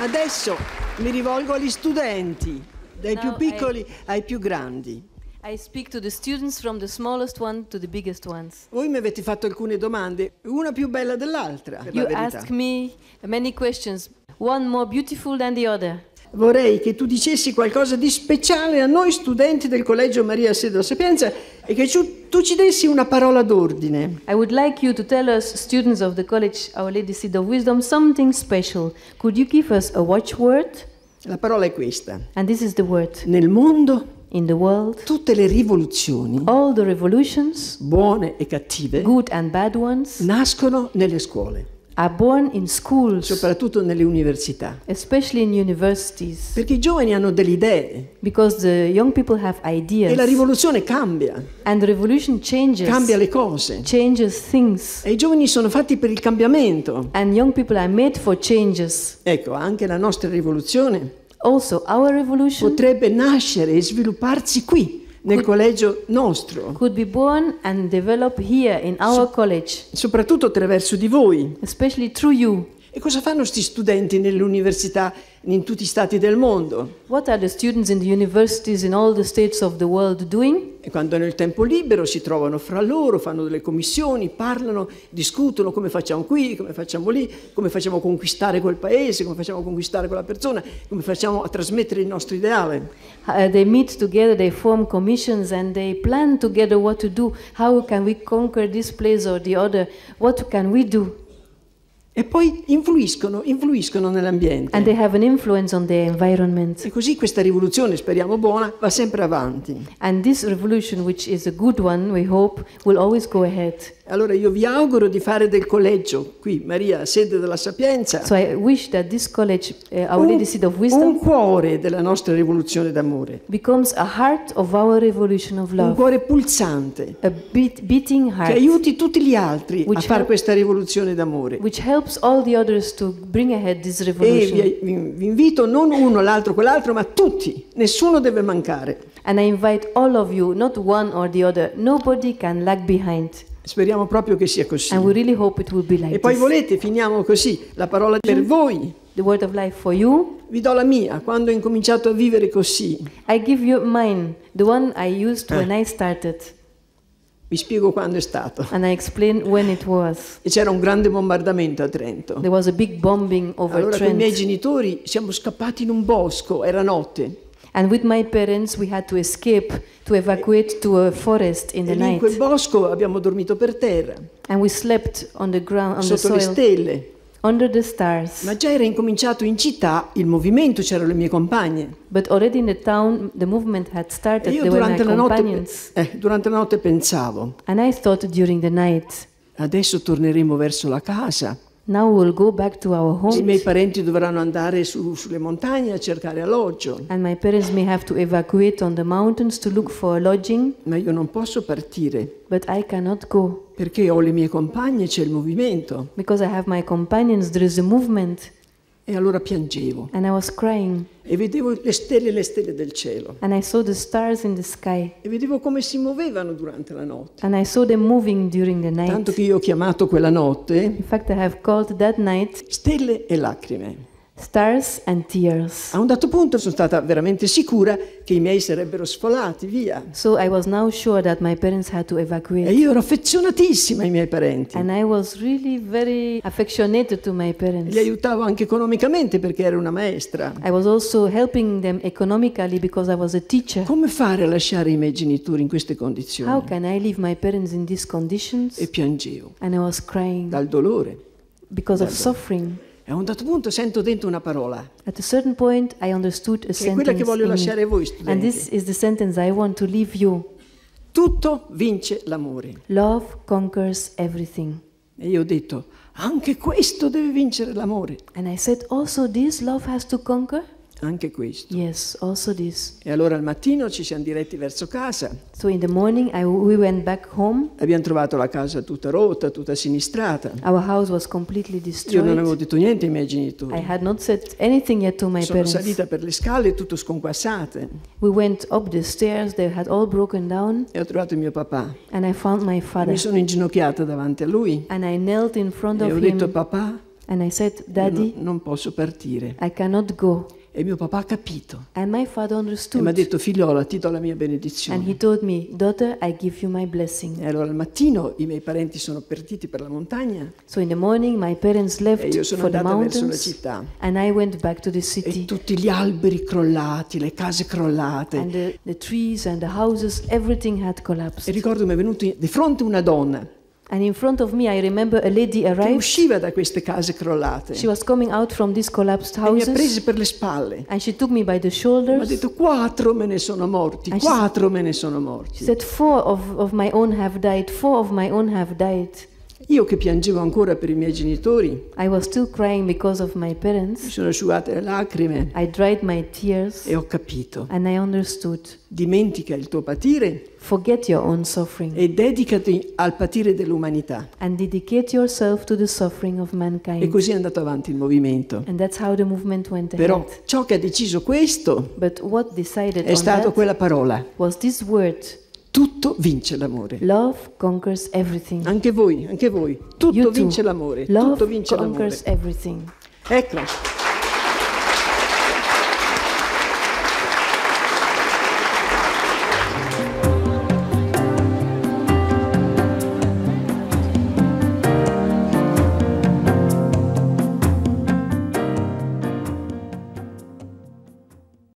Adesso mi rivolgo agli studenti, dai Now più piccoli I, ai più grandi. Voi mi avete fatto alcune domande, una più bella dell'altra. You asked me many questions, one more beautiful than the other vorrei che tu dicessi qualcosa di speciale a noi studenti del Collegio Maria Sede Sapienza e che tu ci dessi una parola d'ordine. I would like you to tell us, students of the College Our Lady Seed of Wisdom, something special. Could you give us a watchword? La parola è questa. And this is the word. Nel mondo in the world, tutte le rivoluzioni, all the revolutions, buone e cattive, good and bad ones, nascono nelle scuole are born in schools, soprattutto nelle università. in Perché i giovani hanno delle idee. the young have ideas. E la rivoluzione cambia. And the changes. Cambia le cose. E i giovani sono fatti per il cambiamento. And young are made for Ecco, anche la nostra rivoluzione also, potrebbe nascere e svilupparsi qui nel collegio nostro. Could be born and develop here in our college. Soprattutto attraverso di voi. Especially through you. E cosa fanno questi studenti nelle università in tutti gli stati del mondo? What are the students in the universities in all the states of the world doing? E quando hanno il tempo libero si trovano fra loro, fanno delle commissioni, parlano, discutono come facciamo qui, come facciamo lì, come facciamo a conquistare quel paese, come facciamo a conquistare quella persona, come facciamo a trasmettere il nostro ideale. Uh, they meet together, they form commissions and they plan together what to do, how can we conquer this place or the other, what can we do? e poi influiscono, influiscono nell'ambiente. E così questa rivoluzione, speriamo buona, va sempre avanti. And this revolution, which is a good one, we hope, will always go ahead. Allora io vi auguro di fare del collegio qui, Maria, sede della sapienza. So I wish that this college, uh, our Lady seat of wisdom, un cuore della nostra rivoluzione d'amore. Becomes a heart of our revolution of love. Un cuore pulsante. A beat, beating heart. Che aiuti tutti gli altri a fare questa rivoluzione d'amore. Which helps all the others to bring ahead this revolution. E vi, vi invito non uno, l'altro, quell'altro, ma tutti. Nessuno deve mancare. And I invite all of you, not one or the other. Nobody can lag behind. Speriamo proprio che sia così. Really like e poi this. volete, finiamo così, la parola per mm. voi. Vi do la mia, quando ho incominciato a vivere così. I give you mine, the one I used ah. when I started. Vi spiego quando è stato. E c'era un grande bombardamento a Trento. allora Trent. con i miei genitori siamo scappati in un bosco, era notte. And with my parents we had to escape, to evacuate to a forest in the night. In quel bosco abbiamo dormito per terra. And we slept on the ground, on Sotto the soil. le stelle. Under the stars. Ma già era incominciato in città il movimento, c'erano le mie compagne. But already in the town the movement had started, e io durante la, notte, eh, durante la notte pensavo. And I thought during the night. Adesso torneremo verso la casa. Now we'll go back to our homes. I miei parenti dovranno andare su, sulle montagne a cercare alloggio. And my parents may have to evacuate on the mountains to look for lodging. Ma io non posso partire. But I cannot go. Perché ho le mie compagne, c'è il movimento. Because I have my companions, there is a movement. E allora piangevo. E vedevo le stelle e le stelle del cielo. E vedevo come si muovevano durante la notte. Tanto che io ho chiamato quella notte. Fact, night, stelle e lacrime. Stars and tears. A un dato punto sono stata veramente sicura che i miei sarebbero sfolati via. So sure e io ero affezionatissima ai miei parenti. Really Li aiutavo anche economicamente perché ero una maestra. Come fare a lasciare i miei genitori in queste condizioni? In e piangevo. Dal dolore. Because Dal of dolore. suffering. E a un dato certo punto sento dentro una parola. At a certain point I understood a che quella che voglio lasciare a voi studenti. And this is the sentence I want to leave you. Tutto vince l'amore. Love conquers everything. E io ho detto, anche questo deve vincere l'amore. And I said also this love has to conquer. Anche questo. Yes, also this. E allora al mattino ci siamo diretti verso casa. So in the morning I, we went back home. Abbiamo trovato la casa tutta rotta, tutta sinistrata. Our house was completely destroyed. Io non avevo detto niente ai miei genitori. I had not said anything yet to my Sono parents. salita per le scale tutto sconquassate. We went up the stairs, they had all broken down. E ho trovato mio papà. And I found my father. E mi sono inginocchiata davanti a lui. And I knelt in front e of him. E ho detto papà. And I said, Daddy, no, non posso partire. I cannot go. E mio papà ha capito. E mi ha detto, figliola, ti do la mia benedizione. Me, e allora al mattino i miei parenti sono partiti per la montagna. So morning, e io sono andata verso la città. E tutti gli alberi crollati, le case crollate. The, the houses, e ricordo mi è venuto di fronte una donna And in front of me I remember a lady arrived. Che usciva da queste case crollate. She was coming out from these collapsed houses. E mi ha preso per le spalle. And she took me by the shoulders. Mi ha detto quattro me ne sono morti, quattro me ne sono morti. She said four of, of my own have died, four of my own have died. Io che piangevo ancora per i miei genitori. Mi sono asciugate le lacrime. Tears, e ho capito. Dimentica il tuo patire. E dedicati al patire dell'umanità. E così è andato avanti il movimento. Però ciò che ha deciso questo è stata quella parola. Tutto vince l'amore. Love conquers everything. Anche voi, anche voi. Tutto vince l'amore. Tutto vince l'amore. Ecco.